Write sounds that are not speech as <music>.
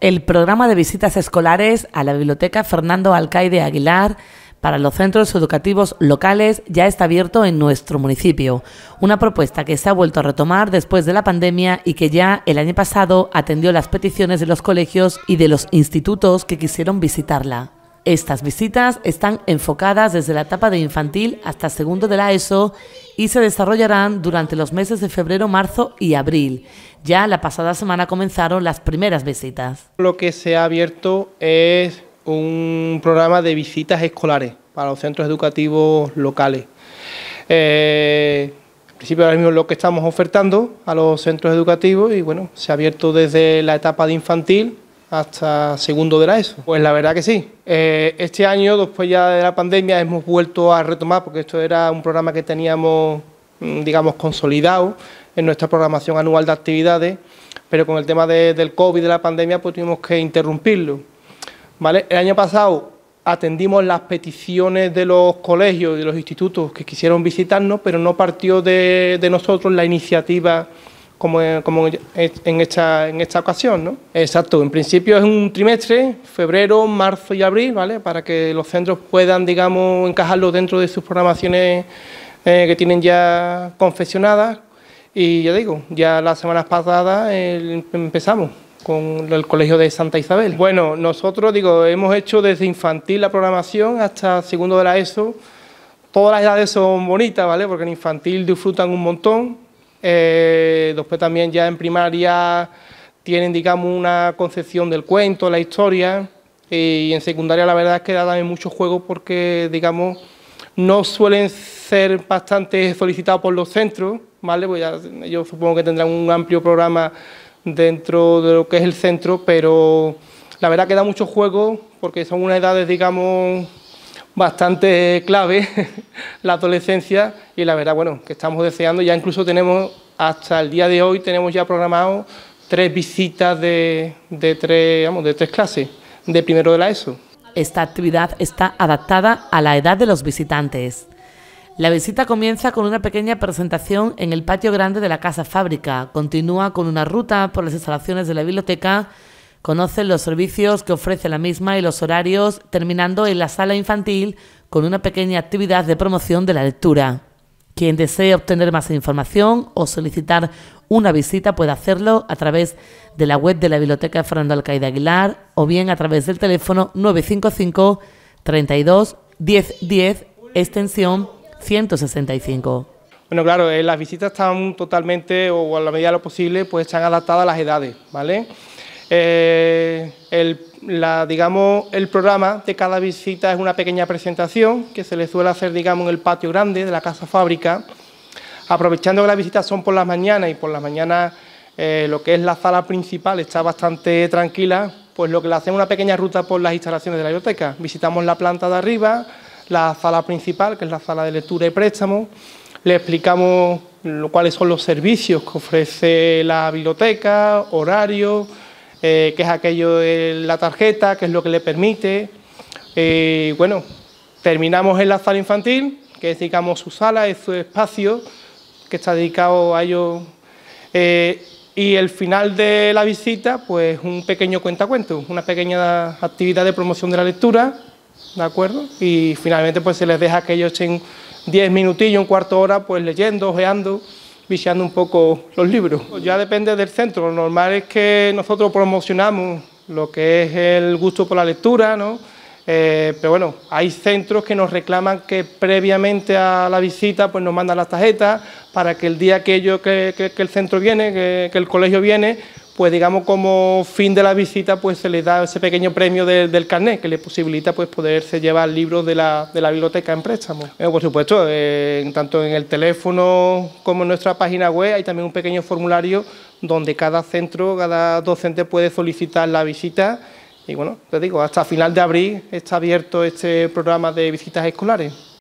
el programa de visitas escolares a la Biblioteca Fernando Alcaide Aguilar para los centros educativos locales ya está abierto en nuestro municipio, una propuesta que se ha vuelto a retomar después de la pandemia y que ya el año pasado atendió las peticiones de los colegios y de los institutos que quisieron visitarla. Estas visitas están enfocadas desde la etapa de infantil hasta segundo de la ESO y se desarrollarán durante los meses de febrero, marzo y abril. Ya la pasada semana comenzaron las primeras visitas. Lo que se ha abierto es un programa de visitas escolares para los centros educativos locales. Eh, en principio ahora mismo lo que estamos ofertando a los centros educativos y bueno, se ha abierto desde la etapa de infantil hasta segundo de la ESO? Pues la verdad que sí. Eh, este año, después ya de la pandemia, hemos vuelto a retomar, porque esto era un programa que teníamos, mm, digamos, consolidado en nuestra programación anual de actividades, pero con el tema de, del COVID, de la pandemia, pues tuvimos que interrumpirlo. ¿Vale? El año pasado atendimos las peticiones de los colegios y de los institutos que quisieron visitarnos, pero no partió de nosotros la iniciativa como, en, esta, en esta ocasión. ¿no? Exacto, en principio es un trimestre, febrero, marzo y abril, ¿vale? para que los centros puedan, digamos, encajarlo dentro de sus programaciones eh, que tienen ya confeccionadas. Y ya digo, ya las semanas pasadas empezamos con el Colegio de Santa Isabel. Bueno, nosotros digo, hemos hecho desde infantil la programación hasta segundo de la ESO. Todas las edades son bonitas, ¿vale? Porque en infantil disfrutan un montón, eh, después también ya en primaria tienen, digamos, una concepción del cuento, la historia, y en secundaria la verdad es que da también mucho juego porque, digamos, no suelen ser bastante solicitados por los centros, ¿vale? Pues ya, yo supongo que tendrán un amplio programa dentro de lo que es el centro, pero la verdad que da mucho juego porque son unas edades, digamos, bastante clave <laughs> la adolescencia y la verdad, bueno, que estamos deseando, ya incluso tenemos, hasta el día de hoy tenemos ya programado tres visitas de, de tres, vamos, de tres clases, de primero de la ESO. Esta actividad está adaptada a la edad de los visitantes. La visita comienza con una pequeña presentación en el patio grande de la Casa Fábrica, continúa con una ruta por las instalaciones de la biblioteca Conocen los servicios que ofrece la misma y los horarios, terminando en la sala infantil con una pequeña actividad de promoción de la lectura. Quien desee obtener más información o solicitar una visita puede hacerlo a través de la web de la Biblioteca Fernando Alcaide Aguilar o bien a través del teléfono 955 32 10 10, extensión 165. Bueno, claro, eh, las visitas están totalmente o a la medida de lo posible pues están adaptadas a las edades, ¿vale? Eh, el, digamos, el programa de cada visita es una pequeña presentación que se le suele hacer digamos, en el patio grande de la casa fábrica. Aprovechando que las visitas son por las mañanas y por las mañanas eh, lo que es la sala principal está bastante tranquila, pues lo que le hacemos una pequeña ruta por las instalaciones de la biblioteca. Visitamos la planta de arriba, la sala principal, que es la sala de lectura y préstamo, le explicamos lo, cuáles son los servicios que ofrece la biblioteca, horarios eh, ...que es aquello de la tarjeta, qué es lo que le permite. ...y eh, bueno, terminamos en la sala infantil, que es, su sala, es su espacio, que está dedicado a ellos. Eh, y el final de la visita, pues un pequeño cuentacuentos, una pequeña actividad de promoción de la lectura, ¿de acuerdo? Y finalmente, pues se les deja que en echen 10 minutillos, un cuarto hora, pues leyendo, ojeando viciando un poco los libros. Ya depende del centro, lo normal es que nosotros promocionamos lo que es el gusto por la lectura, ¿no? Eh, pero bueno, hay centros que nos reclaman que previamente a la visita pues nos mandan las tarjetas para que el día que, el centro viene, que, que el colegio viene, pues digamos como fin de la visita pues se le da ese pequeño premio del carnet que le posibilita pues poderse llevar libros de la, de la biblioteca en préstamo. por supuesto, eh, tanto en el teléfono como en nuestra página web hay también un pequeño formulario donde cada centro, cada docente puede solicitar la visita y bueno, te digo, hasta final de abril está abierto este programa de visitas escolares.